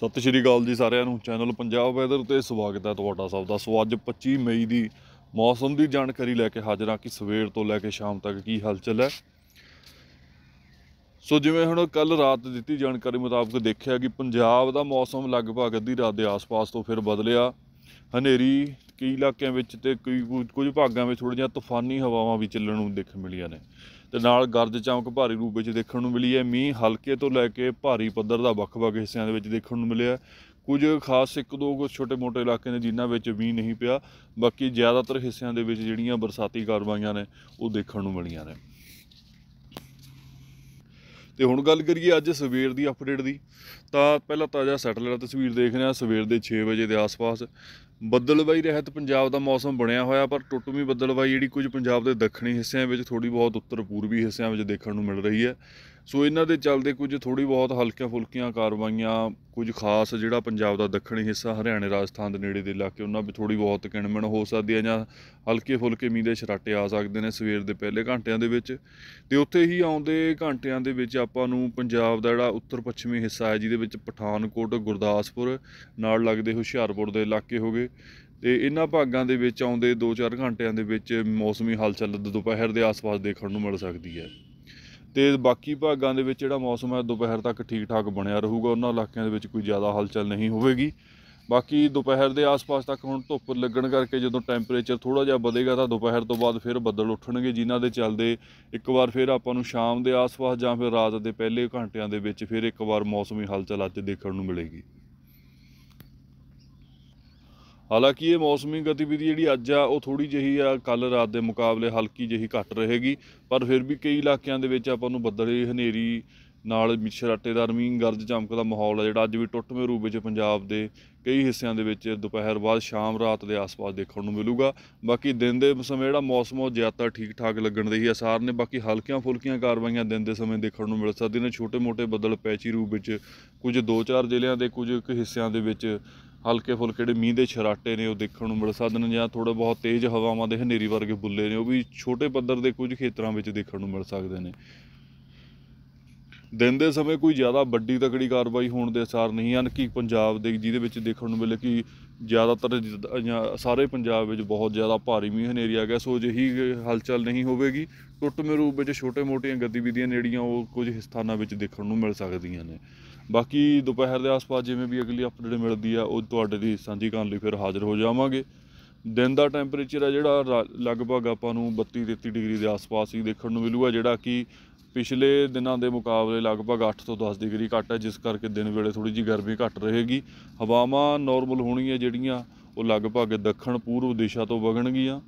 ਸਤਿ ਸ਼੍ਰੀ ਅਕਾਲ ਜੀ ਸਾਰਿਆਂ ਨੂੰ ਚੈਨਲ ਪੰਜਾਬ ਵੈਦਰ ਤੇ ਸਵਾਗਤ ਹੈ ਤੁਹਾਡਾ ਸਭ ਦਾ ਸੋ ਅੱਜ 25 ਮਈ ਦੀ ਮੌਸਮ ਦੀ ਜਾਣਕਾਰੀ ਲੈ ਕੇ ਹਾਜ਼ਰ ਹਾਂ ਕਿ ਸਵੇਰ ਤੋਂ ਲੈ ਕੇ ਸ਼ਾਮ ਤੱਕ ਕੀ ਹਲਚਲ ਹੈ ਸੋ ਜਿਵੇਂ ਹੁਣ ਕੱਲ ਰਾਤ ਦਿੱਤੀ ਜਾਣਕਾਰੀ ਮੁਤਾਬਕ ਦੇਖਿਆ ਕਿ ਪੰਜਾਬ ਦਾ ਮੌਸਮ ਲਗਭਗ ਅੱਧੀ ਰਾਤ ਦੇ ਆਸ-ਪਾਸ ਤੋਂ ਫਿਰ ਬਦਲਿਆ ਹਨੇਰੀ ਕਈ ਇਲਾਕਿਆਂ ਵਿੱਚ ਤੇ ਕਈ ਕੁਝ ਭਾਗਾਂ ਵਿੱਚ ਥੋੜੀਆਂ ਤੂਫਾਨੀ ਹਵਾਵਾਂ ਵੀ ਚੱਲਣ ਨੂੰ ਦੇਖ ਮਿਲੀਆਂ ਨੇ ਤੇ ਨਾਲ ਗਰਜ ਚਮਕ ਭਾਰੀ ਰੂਪ ਵਿੱਚ ਦੇਖਣ ਨੂੰ ਮਿਲੀ ਹੈ ਮੀਂਹ ਹਲਕੇ ਤੋਂ ਲੈ ਕੇ ਭਾਰੀ ਪੱਧਰ ਦਾ ਵੱਖ-ਵੱਖ ਹਿੱਸਿਆਂ ਦੇ ਵਿੱਚ ਦੇਖਣ ਨੂੰ ਮਿਲਿਆ ਕੁਝ ਖਾਸ ਇੱਕ ਦੋ ਕੁ ਛੋਟੇ-ਮੋਟੇ ਇਲਾਕੇ ਨੇ ਜਿਨ੍ਹਾਂ ਵਿੱਚ ਵੀ ਨਹੀਂ ਪਿਆ ਬਾਕੀ ਜ਼ਿਆਦਾਤਰ ਹਿੱਸਿਆਂ ਦੇ ਵਿੱਚ ਜਿਹੜੀਆਂ ਬਰਸਾਤੀ ਕਾਰਵਾਈਆਂ ਨੇ ਉਹ ਦੇਖਣ ਨੂੰ ਮਿਲੀਆਂ ਨੇ ਤੇ ਹੁਣ ਗੱਲ ਕਰੀਏ ਅੱਜ ਸਵੇਰ ਦੀ ਅਪਡੇਟ ਦੀ ਤਾਂ ਪਹਿਲਾਂ ਤਾਜ਼ਾ ਸੈਟਲਾਈਟ ਤਸਵੀਰ ਦੇਖ ਰਹੇ ਹਾਂ ਸਵੇਰ ਦੇ 6 ਵਜੇ ਦੇ ਆਸ-ਪਾਸ ਬੱਦਲਬਾਈ ਰਹਿਤ ਪੰਜਾਬ ਦਾ ਮੌਸਮ ਬਣਿਆ ਹੋਇਆ ਪਰ ਟੁੱਟਮੀ ਬੱਦਲਬਾਈ ਜਿਹੜੀ ਕੁਝ ਪੰਜਾਬ ਦੇ ਦੱਖਣੀ ਹਿੱਸਿਆਂ ਵਿੱਚ ਥੋੜੀ ਬਹੁਤ ਉੱਤਰ ਪੂਰਬੀ ਹਿੱਸਿਆਂ ਵਿੱਚ ਦੇਖਣ ਨੂੰ ਮਿਲ ਰਹੀ ਹੈ ਸੋ ਇਹਨਾਂ ਦੇ ਚੱਲਦੇ ਕੁਝ ਥੋੜੀ ਬਹੁਤ ਹਲਕੀਆਂ ਫੁਲਕੀਆਂ ਕਾਰਵਾਈਆਂ ਕੁਝ ਖਾਸ ਜਿਹੜਾ ਪੰਜਾਬ ਦਾ ਦੱਖਣੀ ਹਿੱਸਾ ਹਰਿਆਣੇ ਰਾਜਸਥਾਨ ਦੇ ਨੇੜੇ ਦੇ ਇਲਾਕੇ ਉਹਨਾਂ ਵਿੱਚ ਥੋੜੀ ਬਹੁਤ ਕਿਣਮਣ ਹੋ ਸਕਦੀ ਹੈ ਜਾਂ ਹਲਕੇ ਫੁਲਕੇ ਮੀਂਹ ਦੇ ਛਰਾਟੇ ਆ ਸਕਦੇ ਨੇ ਸਵੇਰ ਦੇ ਪਹਿਲੇ ਘੰਟਿਆਂ ਦੇ ਵਿੱਚ ਤੇ ਉੱਥੇ ਹੀ ਆਉਂਦੇ ਘੰਟਿਆਂ ਦੇ ਵਿੱਚ ਆਪਾਂ ਨੂੰ ਪੰਜਾਬ ਦਾ ਜਿਹੜਾ ਉੱਤਰ ਪੱਛਮੀ ਹਿੱਸਾ ਹੈ ਜਿਹਦੇ ਵਿੱਚ ਪਠਾਨਕੋਟ ਗੁਰਦਾਸਪੁਰ ਨਾਲ ਲੱਗਦੇ ਹੁਸ਼ਿਆਰਪੁਰ ਦੇ ਇਲਾਕੇ ਹੋਗੇ ਤੇ ਇਹਨਾਂ ਭਾਗਾਂ ਦੇ ਵਿੱਚ ਆਉਂਦੇ 2-4 ਘੰਟਿਆਂ ਦੇ ਵਿੱਚ ਮੌਸਮੀ ਹਲਚਲ ਦੁਪਹਿਰ ਦੇ ਆਸ-ਪਾਸ ਦੇਖਣ ਨੂੰ ਮਿਲ ਸਕਦੀ ਹੈ ਤੇ ਬਾਕੀ ਭਾਗਾਂ ਦੇ ਵਿੱਚ ਜਿਹੜਾ ਮੌਸਮ ਹੈ ਦੁਪਹਿਰ ਤੱਕ ਠੀਕ ਠਾਕ ਬਣਿਆ ਰਹੂਗਾ ਉਹਨਾਂ ਇਲਾਕਿਆਂ ਦੇ ਵਿੱਚ ਕੋਈ ਜ਼ਿਆਦਾ ਹਲਚਲ ਨਹੀਂ ਹੋਵੇਗੀ ਬਾਕੀ ਦੁਪਹਿਰ ਦੇ ਆਸ-ਪਾਸ ਤੱਕ ਹੁਣ ਧੁੱਪ ਲੱਗਣ ਕਰਕੇ ਜਦੋਂ ਟੈਂਪਰੇਚਰ ਥੋੜਾ ਜਿਹਾ ਵਧੇਗਾ ਤਾਂ ਦੁਪਹਿਰ ਤੋਂ ਬਾਅਦ ਫਿਰ ਬੱਦਲ ਉੱਠਣਗੇ ਜਿਨ੍ਹਾਂ ਦੇ ਚੱਲਦੇ ਇੱਕ ਵਾਰ ਫਿਰ ਆਪਾਂ ਨੂੰ ਸ਼ਾਮ ਦੇ ਆਸ-ਪਾਸ ਜਾਂ ਫਿਰ ਰਾਤ ਦੇ ਪਹਿਲੇ ਘੰਟਿਆਂ ਦੇ ਵਿੱਚ ਫਿਰ ਇੱਕ ਵਾਰ ਮੌਸਮੀ ਹਲਚਲ ਅੱਜ ਦੇਖਣ ਨੂੰ ਮਿਲੇਗੀ ਹਾਲਾਂਕਿ ਇਹ ਮੌਸਮੀ ਗਤੀਵਿਧੀ ਜਿਹੜੀ ਅੱਜ ਆ ਉਹ ਥੋੜੀ ਜਹੀ ਆ ਕੱਲ ਰਾਤ ਦੇ ਮੁਕਾਬਲੇ ਹਲਕੀ ਜਹੀ ਘੱਟ ਰਹੇਗੀ ਪਰ ਫਿਰ ਵੀ ਕਈ ਇਲਾਕਿਆਂ ਦੇ ਵਿੱਚ ਆਪਾਂ ਨੂੰ ਬੱਦਲੇ ਹਨੇਰੀ ਨਾਲ ਮਿਸ਼ਰਾਟੇਦਾਰ ਮੀਂਹ ਗਰਜ ਚਮਕ ਦਾ ਮਾਹੌਲ ਆ ਜਿਹੜਾ ਅੱਜ ਵੀ ਟੁੱਟਵੇਂ ਰੂਪ ਵਿੱਚ ਪੰਜਾਬ ਦੇ ਕਈ ਹਿੱਸਿਆਂ ਦੇ ਵਿੱਚ ਦੁਪਹਿਰ ਬਾਅਦ ਸ਼ਾਮ ਰਾਤ ਦੇ ਆਸ-ਪਾਸ ਦੇਖਣ ਨੂੰ ਮਿਲੂਗਾ ਬਾਕੀ ਦਿਨ ਦੇ ਸਮੇਂ ਜਿਹੜਾ ਮੌਸਮ ਉਹ ਜ਼ਿਆਦਾ ਠੀਕ-ਠਾਕ ਲੱਗਣ ਦੇ ਹੀ ਅਸਾਰ ਨੇ ਬਾਕੀ ਹਲਕੀਆਂ ਫੁਲਕੀਆਂ ਕਾਰਵਾਈਆਂ ਦਿਨ ਦੇ ਸਮੇਂ ਦੇਖਣ ਨੂੰ ਮਿਲ ਸਕਦੀਆਂ ਨੇ ਛੋਟੇ-ਮੋਟੇ ਬੱਦਲ ਪੈਚੀ ਰੂਪ ਵਿੱਚ ਕੁਝ 2-4 ਜ਼ਿਲ੍ਹਿਆਂ ਦੇ ਕੁਝ ਹਿੱਸਿਆਂ ਦੇ ਵਿੱਚ ਹਲਕੇ ਫੁਲਕੇ ਜਿਹੜੇ ਮੀਂਹ ਦੇ ਛਰਾਟੇ ਨੇ ਉਹ ਦੇਖਣ ਨੂੰ ਮਿਲ ਸਕਦੇ ਨੇ ਜਾਂ ਥੋੜਾ ਬਹੁਤ ਤੇਜ਼ ਹਵਾਵਾਂ ਦੇ ਹਨੇਰੀ ਵਰਗੇ ਬੁੱਲੇ ਨੇ ਉਹ ਵੀ ਛੋਟੇ ਪੱਧਰ ਦੇ ਕੁਝ ਖੇਤਰਾਂ ਵਿੱਚ ਦੇਖਣ ਨੂੰ ਮਿਲ ਸਕਦੇ ਨੇ ਦਿਨ ਦੇ ਸਮੇਂ ਕੋਈ ਜ਼ਿਆਦਾ ਵੱਡੀ ਤਕੜੀ ਕਾਰਵਾਈ ਹੋਣ ਦੇ ਅਸਾਰ ਨਹੀਂ ਹਨ ਕਿ ਪੰਜਾਬ ਦੇ ਜਿਹਦੇ ਵਿੱਚ ਦੇਖਣ ਨੂੰ ਮਿਲੇ ਕਿ ਜ਼ਿਆਦਾਤਰ ਸਾਰੇ ਪੰਜਾਬ ਵਿੱਚ ਬਹੁਤ ਜ਼ਿਆਦਾ ਭਾਰੀ ਮੀਂਹ ਹਨੇਰੀ ਆ ਗਿਆ ਸੋ ਜਿਹੀ ਹਲਚਲ ਨਹੀਂ ਹੋਵੇਗੀ ਟੁੱਟਮੇ ਰੂਪ ਵਿੱਚ ਛੋਟੇ-ਮੋਟੀਆਂ ਗਤੀਵਿਧੀਆਂ ਜਿਹੜੀਆਂ ਉਹ ਕੁਝ ਸਥਾਨਾਂ ਵਿੱਚ ਦੇਖਣ ਨੂੰ ਮਿਲ ਸਕਦੀਆਂ ਨੇ ਬਾਕੀ ਦੁਪਹਿਰ ਦੇ ਆਸ-ਪਾਸ ਜਿਵੇਂ ਵੀ ਅਗਲੀ ਅਪਡੇਟ ਮਿਲਦੀ ਆ ਉਹ ਤੁਹਾਡੇ ਦੀ ਸਾਂਝੀ ਕਰਨ ਲਈ ਫਿਰ ਹਾਜ਼ਰ ਹੋ ਜਾਵਾਂਗੇ ਦਿਨ ਦਾ ਟੈਂਪਰੇਚਰ ਆ ਜਿਹੜਾ ਲਗਭਗ ਆਪਾਂ ਨੂੰ 32 33 ਡਿਗਰੀ ਦੇ ਆਸ-ਪਾਸ ਹੀ ਦੇਖਣ ਨੂੰ ਮਿਲੂਗਾ ਜਿਹੜਾ ਕਿ ਪਿਛਲੇ ਦਿਨਾਂ ਦੇ ਮੁਕਾਬਲੇ ਲਗਭਗ 8 ਤੋਂ 10 ਡਿਗਰੀ ਘੱਟ ਹੈ ਜਿਸ ਕਰਕੇ ਦਿਨ ਵੇਲੇ ਥੋੜੀ ਜੀ ਗਰਮੀ ਘੱਟ ਰਹੇਗੀ ਹਵਾਵਾਂ ਨਾਰਮਲ ਹੋਣੀਆਂ ਜਿਹੜੀਆਂ ਉਹ ਲਗਭਗ ਦੱਖਣ ਪੂਰਬ ਦਿਸ਼ਾ ਤੋਂ ਵਗਣਗੀਆਂ